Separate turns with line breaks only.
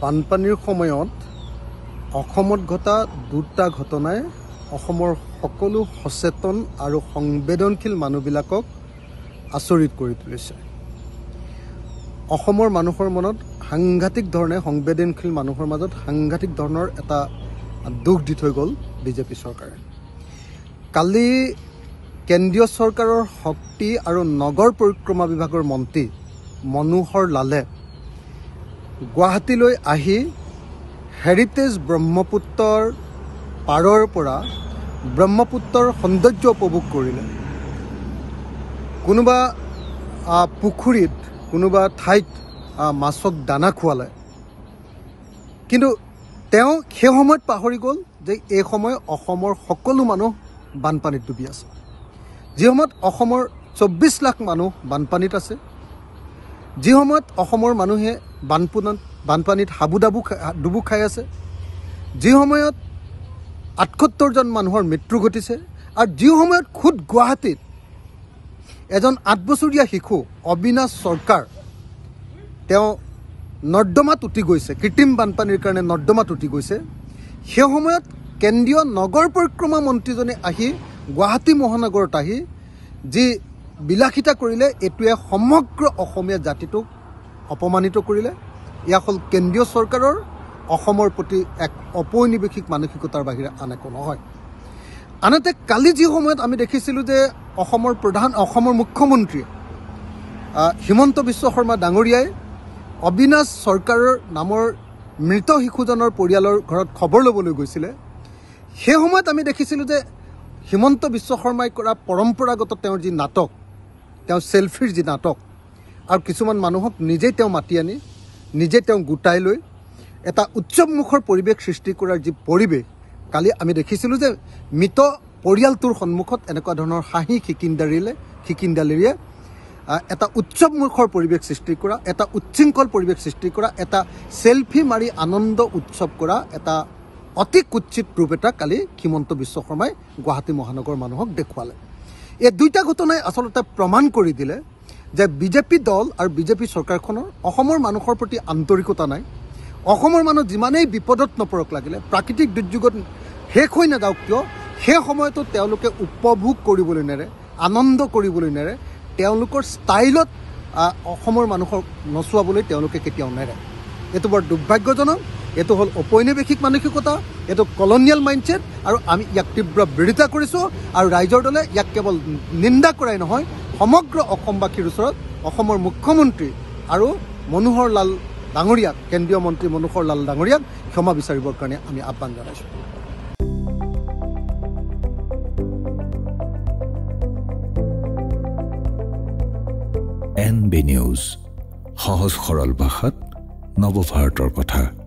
বানপানীৰ সময়ত অসমত ঘটা দুটা ঘটনাই অসমৰ সকলো সচেতন আৰু সংবেদনশীল মানুহবিলাকক আচৰিত কৰি তুলিছে অসমৰ মানুহৰ মনত সাংঘাতিক ধৰণে সংবেদনশীল মানুহৰ মাজত সাংঘাতিক ধৰণৰ এটা দুখ দি থৈ গ'ল বিজেপি চৰকাৰে কালি কেন্দ্ৰীয় চৰকাৰৰ শক্তি আৰু নগৰ পৰিক্ৰমা বিভাগৰ মন্ত্ৰী মনোহৰ লালে গুৱাহাটীলৈ আহি হেৰিটেজ ব্ৰহ্মপুত্ৰৰ পাৰৰ পৰা ব্ৰহ্মপুত্ৰৰ সৌন্দৰ্য উপভোগ কৰিলে কোনোবা পুখুৰীত কোনোবা ঠাইত মাছক দানা খোৱালে কিন্তু তেওঁ সেই সময়ত পাহৰি গ'ল যে এই সময় অসমৰ সকলো মানুহ বানপানীত ডুবি আছে যি সময়ত অসমৰ চৌব্বিছ লাখ মানুহ বানপানীত আছে যি সময়ত অসমৰ মানুহে বানপুনত বানপানীত হাবু হাবুডাবু ডুবু খাই আছে যি সময়ত আঠসত্তৰজন মানুহৰ মৃত্যু ঘটিছে আৰু যি সময়ত খুদ গুৱাহাটীত এজন আঠ বছৰীয়া শিশু অবিনাশ চৰকাৰ তেওঁ নৰ্দমাত উটি গৈছে কৃত্ৰিম বানপানীৰ কাৰণে নৰ্দমাত উটি গৈছে সেই সময়ত কেন্দ্ৰীয় নগৰ পৰিক্ৰমা মন্ত্ৰীজনে আহি গুৱাহাটী মহানগৰত আহি যি বিলাসিতা কৰিলে এইটোৱে সমগ্ৰ অসমীয়া জাতিটোক অপমানিত কৰিলে ইয়াক হ'ল কেন্দ্ৰীয় চৰকাৰৰ অসমৰ প্ৰতি এক ঔপনিৱেশিক মানসিকতাৰ বাহিৰে আন একো নহয় আনহাতে কালি যি সময়ত আমি দেখিছিলোঁ যে অসমৰ প্ৰধান অসমৰ মুখ্যমন্ত্ৰীয়ে হিমন্ত বিশ্ব শৰ্মা ডাঙৰীয়াই অবিনাশ চৰকাৰৰ নামৰ মৃত শিশুজনৰ পৰিয়ালৰ ঘৰত খবৰ ল'বলৈ গৈছিলে সেই সময়ত আমি দেখিছিলোঁ যে হিমন্ত বিশ্ব শৰ্মাই কৰা পৰম্পৰাগত তেওঁৰ যি নাটক তেওঁৰ চেলফিৰ যি নাটক আৰু কিছুমান মানুহক নিজেই তেওঁ মাতি আনি নিজে তেওঁ গোটাই লৈ এটা উৎসৱমুখৰ পৰিৱেশ সৃষ্টি কৰাৰ যি পৰিৱেশ কালি আমি দেখিছিলোঁ যে মৃত পৰিয়ালটোৰ সন্মুখত এনেকুৱা ধৰণৰ হাঁহি খিকিণ্ডালিলে খিকিণ্ডালিৰে এটা উৎসৱমুখৰ পৰিৱেশ সৃষ্টি কৰা এটা উচ্ছৃংখল পৰিৱেশ সৃষ্টি কৰা এটা চেলফি মাৰি আনন্দ উৎসৱ কৰা এটা অতি কুৎসিত ৰূপ এটা কালি হিমন্ত বিশ্ব শৰ্মাই গুৱাহাটী মহানগৰ মানুহক দেখুৱালে এই দুইটা ঘটনাই আচলতে প্ৰমাণ কৰি দিলে যে বিজেপি দল আৰু বিজেপি চৰকাৰখনৰ অসমৰ মানুহৰ প্ৰতি আন্তৰিকতা নাই অসমৰ মানুহ যিমানেই বিপদত নপৰক লাগিলে প্ৰাকৃতিক দুৰ্যোগত শেষ হৈ নাযাওক কিয় সেই সময়তো তেওঁলোকে উপভোগ কৰিবলৈ নেৰে আনন্দ কৰিবলৈ নেৰে তেওঁলোকৰ ষ্টাইলত অসমৰ মানুহক নচোৱাবলৈ তেওঁলোকে কেতিয়াও নেৰে এইটো বৰ দুৰ্ভাগ্যজনক এইটো হ'ল ঔপনিৱেশিক মানসিকতা এইটো কলনিয়েল মাইণ্ডছেট আৰু আমি ইয়াক তীব্ৰ বিৰোধিতা কৰিছোঁ আৰু ৰাইজৰ দলে ইয়াক কেৱল নিন্দা কৰাই নহয় সমগ্ৰ অসমবাসীৰ ওসৰ মুখ্যমন্ত্ৰী আৰ মনোহৰ লাল ডাঙৰীয়াক কেন্দ্ৰীয় মন্ত্ৰী মনোহৰ লাল ডাঙৰীয়াক ক্ষমা বিচাৰিবৰ কাৰণে আমি আহ্বান জনাইছোঁ এন বি নিউজ সহজ সৰল ভাষাত নৱ ভাৰতৰ কথা